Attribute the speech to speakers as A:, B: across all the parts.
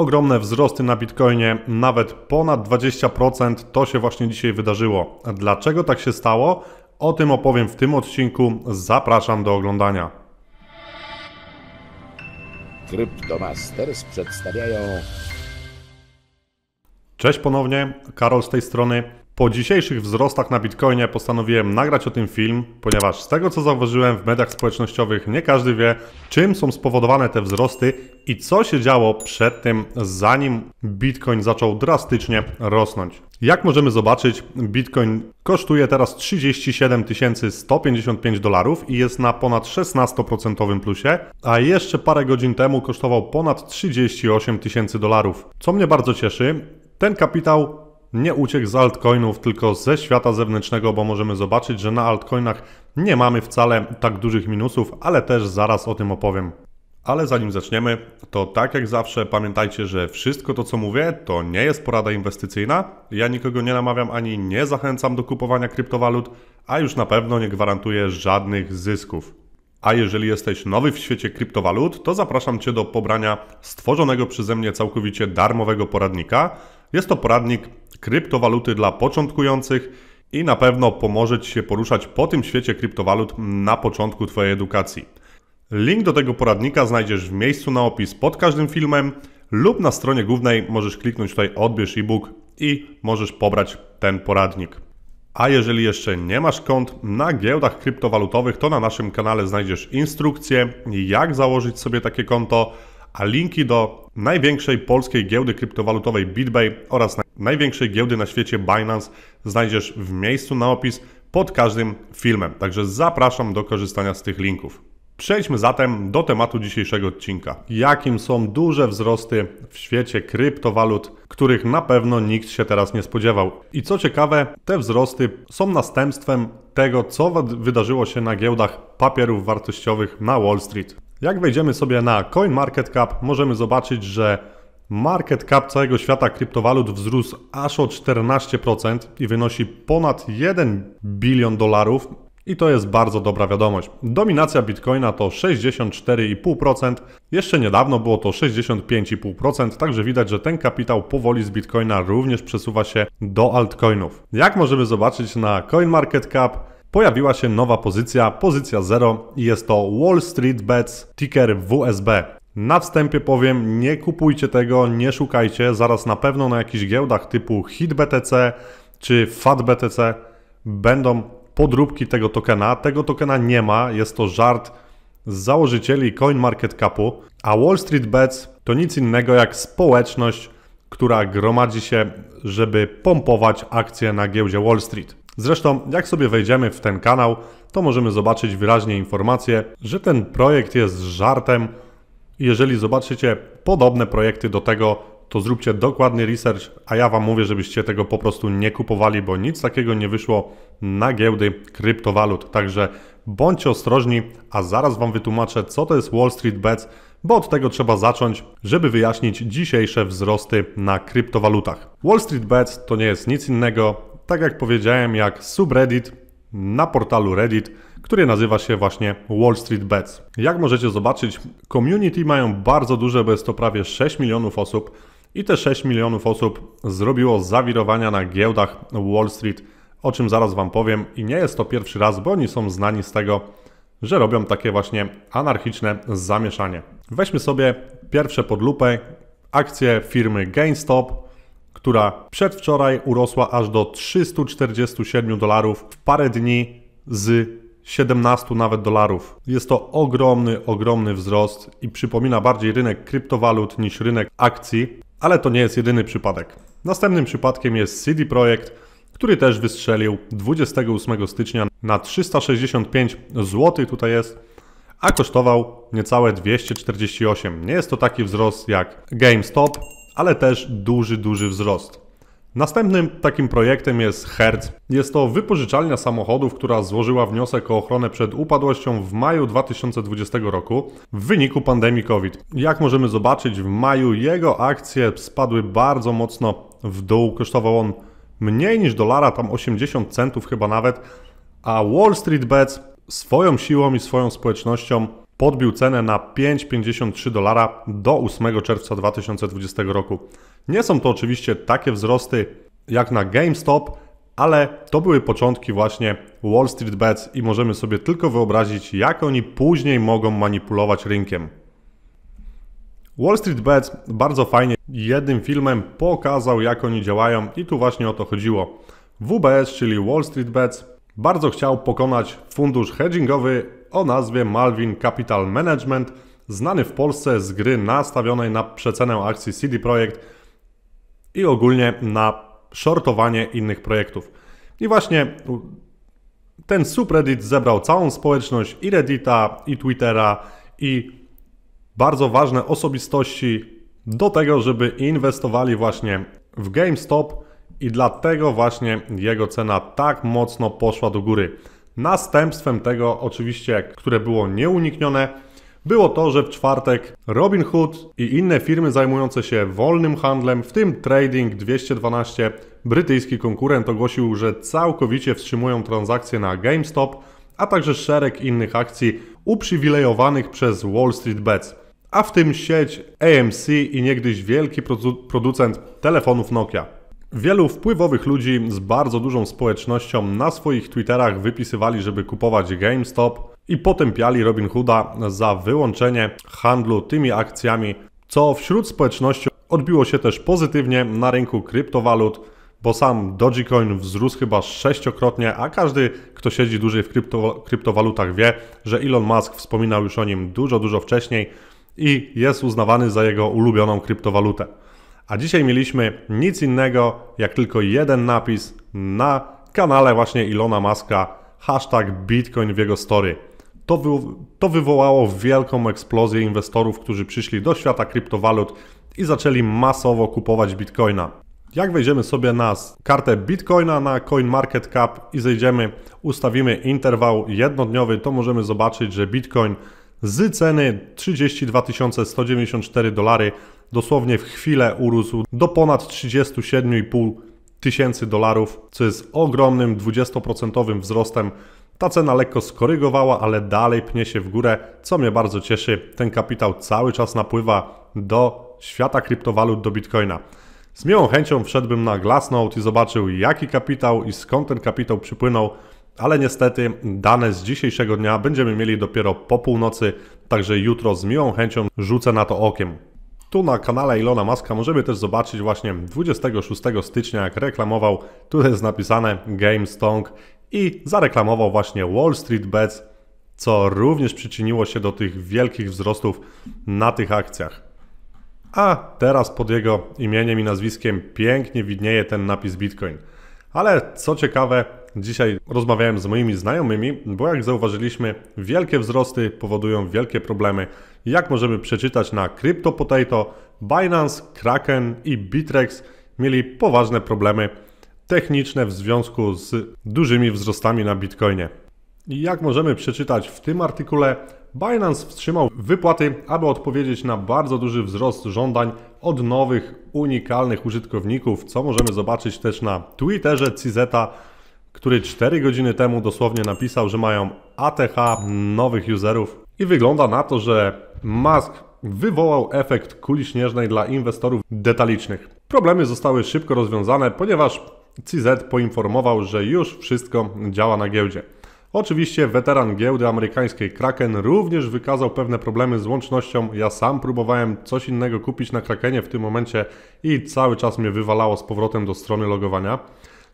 A: ogromne wzrosty na Bitcoinie, nawet ponad 20%. To się właśnie dzisiaj wydarzyło. Dlaczego tak się stało? O tym opowiem w tym odcinku. Zapraszam do oglądania. Kryptomasters przedstawiają. Cześć ponownie, Karol z tej strony. Po dzisiejszych wzrostach na Bitcoinie postanowiłem nagrać o tym film, ponieważ z tego co zauważyłem w mediach społecznościowych nie każdy wie, czym są spowodowane te wzrosty i co się działo przed tym, zanim Bitcoin zaczął drastycznie rosnąć. Jak możemy zobaczyć, Bitcoin kosztuje teraz 37 155 dolarów i jest na ponad 16% plusie, a jeszcze parę godzin temu kosztował ponad 38 tysięcy dolarów. Co mnie bardzo cieszy, ten kapitał nie uciekł z altcoinów, tylko ze świata zewnętrznego, bo możemy zobaczyć, że na altcoinach nie mamy wcale tak dużych minusów, ale też zaraz o tym opowiem. Ale zanim zaczniemy, to tak jak zawsze pamiętajcie, że wszystko to co mówię to nie jest porada inwestycyjna. Ja nikogo nie namawiam ani nie zachęcam do kupowania kryptowalut, a już na pewno nie gwarantuję żadnych zysków. A jeżeli jesteś nowy w świecie kryptowalut, to zapraszam Cię do pobrania stworzonego przeze mnie całkowicie darmowego poradnika – jest to poradnik kryptowaluty dla początkujących i na pewno pomoże Ci się poruszać po tym świecie kryptowalut na początku Twojej edukacji. Link do tego poradnika znajdziesz w miejscu na opis pod każdym filmem lub na stronie głównej możesz kliknąć tutaj odbierz e-book i możesz pobrać ten poradnik. A jeżeli jeszcze nie masz kont na giełdach kryptowalutowych, to na naszym kanale znajdziesz instrukcję, jak założyć sobie takie konto, a linki do największej polskiej giełdy kryptowalutowej BitBay oraz największej giełdy na świecie Binance znajdziesz w miejscu na opis pod każdym filmem. Także zapraszam do korzystania z tych linków. Przejdźmy zatem do tematu dzisiejszego odcinka. Jakim są duże wzrosty w świecie kryptowalut, których na pewno nikt się teraz nie spodziewał. I co ciekawe, te wzrosty są następstwem tego, co wydarzyło się na giełdach papierów wartościowych na Wall Street. Jak wejdziemy sobie na CoinMarketCap, możemy zobaczyć, że market cap całego świata kryptowalut wzrósł aż o 14% i wynosi ponad 1 bilion dolarów. I to jest bardzo dobra wiadomość. Dominacja bitcoina to 64,5%. Jeszcze niedawno było to 65,5%, także widać, że ten kapitał powoli z bitcoina również przesuwa się do altcoinów. Jak możemy zobaczyć na CoinMarketCap, pojawiła się nowa pozycja, pozycja 0 i jest to Wall Street Bets, ticker WSB. Na wstępie powiem, nie kupujcie tego, nie szukajcie, zaraz na pewno na jakichś giełdach typu HitBTC czy FATBTC będą podróbki tego tokena. Tego tokena nie ma, jest to żart z założycieli CoinMarketCapu, a Wall Street Bets to nic innego jak społeczność, która gromadzi się, żeby pompować akcje na giełdzie Wall Street. Zresztą, jak sobie wejdziemy w ten kanał, to możemy zobaczyć wyraźnie informację, że ten projekt jest żartem. Jeżeli zobaczycie podobne projekty do tego, to zróbcie dokładny research, a ja Wam mówię, żebyście tego po prostu nie kupowali, bo nic takiego nie wyszło na giełdy kryptowalut. Także bądźcie ostrożni, a zaraz Wam wytłumaczę, co to jest Wall Street Bets, bo od tego trzeba zacząć, żeby wyjaśnić dzisiejsze wzrosty na kryptowalutach. Wall Street Bets to nie jest nic innego tak jak powiedziałem, jak subreddit na portalu Reddit, który nazywa się właśnie Wall Street Bets. Jak możecie zobaczyć, community mają bardzo duże, bo jest to prawie 6 milionów osób i te 6 milionów osób zrobiło zawirowania na giełdach Wall Street, o czym zaraz Wam powiem i nie jest to pierwszy raz, bo oni są znani z tego, że robią takie właśnie anarchiczne zamieszanie. Weźmy sobie pierwsze pod lupę akcje firmy GameStop, która przedwczoraj urosła aż do 347 dolarów w parę dni z 17 nawet dolarów. Jest to ogromny, ogromny wzrost i przypomina bardziej rynek kryptowalut niż rynek akcji, ale to nie jest jedyny przypadek. Następnym przypadkiem jest CD Projekt, który też wystrzelił 28 stycznia na 365 zł tutaj jest, a kosztował niecałe 248. Nie jest to taki wzrost jak GameStop, ale też duży, duży wzrost. Następnym takim projektem jest Hertz. Jest to wypożyczalnia samochodów, która złożyła wniosek o ochronę przed upadłością w maju 2020 roku w wyniku pandemii COVID. Jak możemy zobaczyć, w maju jego akcje spadły bardzo mocno w dół. Kosztował on mniej niż dolara, tam 80 centów chyba nawet, a Wall Street Bets swoją siłą i swoją społecznością podbił cenę na 5,53 dolara do 8 czerwca 2020 roku. Nie są to oczywiście takie wzrosty jak na GameStop, ale to były początki właśnie Wall Street Bets i możemy sobie tylko wyobrazić, jak oni później mogą manipulować rynkiem. Wall Street Bets bardzo fajnie jednym filmem pokazał, jak oni działają, i tu właśnie o to chodziło. WBS, czyli Wall Street Bets, bardzo chciał pokonać fundusz hedgingowy o nazwie Malvin Capital Management, znany w Polsce z gry nastawionej na przecenę akcji CD Projekt i ogólnie na shortowanie innych projektów. I właśnie ten subreddit zebrał całą społeczność i Reddita, i Twittera, i bardzo ważne osobistości do tego, żeby inwestowali właśnie w GameStop i dlatego właśnie jego cena tak mocno poszła do góry. Następstwem tego, oczywiście, które było nieuniknione, było to, że w czwartek Robin Hood i inne firmy zajmujące się wolnym handlem, w tym Trading 212, brytyjski konkurent ogłosił, że całkowicie wstrzymują transakcje na GameStop, a także szereg innych akcji uprzywilejowanych przez Wall Street Bets, a w tym sieć AMC i niegdyś wielki producent telefonów Nokia. Wielu wpływowych ludzi z bardzo dużą społecznością na swoich Twitterach wypisywali, żeby kupować GameStop i potępiali Robin Hooda za wyłączenie handlu tymi akcjami, co wśród społeczności odbiło się też pozytywnie na rynku kryptowalut, bo sam Dogecoin wzrósł chyba sześciokrotnie, a każdy, kto siedzi dłużej w krypto, kryptowalutach wie, że Elon Musk wspominał już o nim dużo, dużo wcześniej i jest uznawany za jego ulubioną kryptowalutę. A dzisiaj mieliśmy nic innego jak tylko jeden napis na kanale właśnie Ilona Maska, hashtag Bitcoin w jego story. To, wy, to wywołało wielką eksplozję inwestorów, którzy przyszli do świata kryptowalut i zaczęli masowo kupować Bitcoina. Jak wejdziemy sobie na kartę Bitcoina na CoinMarketCap i zejdziemy, ustawimy interwał jednodniowy, to możemy zobaczyć, że Bitcoin z ceny 32 194 dolary dosłownie w chwilę urósł do ponad 37,5 tysięcy dolarów, co jest ogromnym 20% wzrostem. Ta cena lekko skorygowała, ale dalej pnie się w górę, co mnie bardzo cieszy. Ten kapitał cały czas napływa do świata kryptowalut, do bitcoina. Z miłą chęcią wszedłbym na Glassnode i zobaczył jaki kapitał i skąd ten kapitał przypłynął, ale niestety dane z dzisiejszego dnia będziemy mieli dopiero po północy, także jutro z miłą chęcią rzucę na to okiem. Tu na kanale Ilona Maska możemy też zobaczyć właśnie 26 stycznia, jak reklamował, tu jest napisane Game Stong i zareklamował właśnie Wall Street Bets, co również przyczyniło się do tych wielkich wzrostów na tych akcjach. A teraz pod jego imieniem i nazwiskiem pięknie widnieje ten napis Bitcoin. Ale co ciekawe, dzisiaj rozmawiałem z moimi znajomymi, bo jak zauważyliśmy, wielkie wzrosty powodują wielkie problemy. Jak możemy przeczytać na CryptoPotato, Binance, Kraken i Bitrex mieli poważne problemy techniczne w związku z dużymi wzrostami na Bitcoinie. Jak możemy przeczytać w tym artykule, Binance wstrzymał wypłaty, aby odpowiedzieć na bardzo duży wzrost żądań od nowych, unikalnych użytkowników, co możemy zobaczyć też na Twitterze Cizeta który 4 godziny temu dosłownie napisał, że mają ATH nowych userów i wygląda na to, że Musk wywołał efekt kuli śnieżnej dla inwestorów detalicznych. Problemy zostały szybko rozwiązane, ponieważ CZ poinformował, że już wszystko działa na giełdzie. Oczywiście weteran giełdy amerykańskiej Kraken również wykazał pewne problemy z łącznością. Ja sam próbowałem coś innego kupić na Krakenie w tym momencie i cały czas mnie wywalało z powrotem do strony logowania.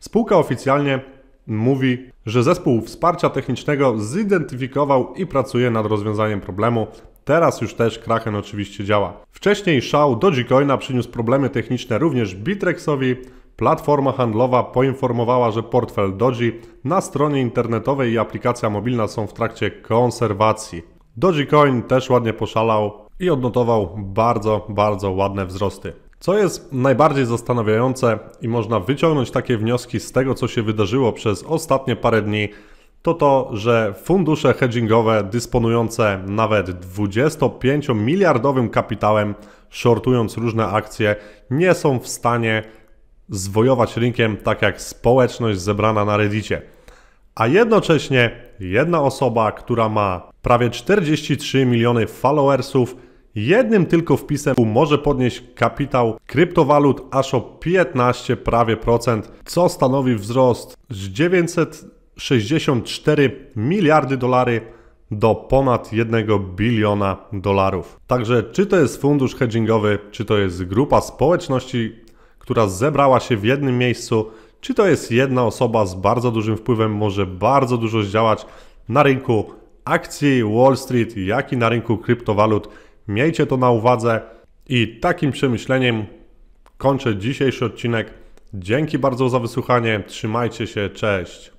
A: Spółka oficjalnie mówi, że zespół wsparcia technicznego zidentyfikował i pracuje nad rozwiązaniem problemu. Teraz już też Kraken oczywiście działa. Wcześniej szał do Gcoina przyniósł problemy techniczne również Bitrexowi. Platforma handlowa poinformowała, że portfel Doji na stronie internetowej i aplikacja mobilna są w trakcie konserwacji. Dogecoin też ładnie poszalał i odnotował bardzo, bardzo ładne wzrosty. Co jest najbardziej zastanawiające i można wyciągnąć takie wnioski z tego, co się wydarzyło przez ostatnie parę dni, to to, że fundusze hedgingowe dysponujące nawet 25 miliardowym kapitałem, shortując różne akcje, nie są w stanie zwojować rynkiem tak jak społeczność zebrana na Reddicie. A jednocześnie jedna osoba, która ma prawie 43 miliony followersów, Jednym tylko wpisem może podnieść kapitał kryptowalut aż o 15 prawie procent, co stanowi wzrost z 964 miliardy dolarów do ponad 1 biliona dolarów. Także czy to jest fundusz hedgingowy, czy to jest grupa społeczności, która zebrała się w jednym miejscu, czy to jest jedna osoba z bardzo dużym wpływem, może bardzo dużo zdziałać na rynku akcji Wall Street, jak i na rynku kryptowalut Miejcie to na uwadze i takim przemyśleniem kończę dzisiejszy odcinek. Dzięki bardzo za wysłuchanie. Trzymajcie się. Cześć.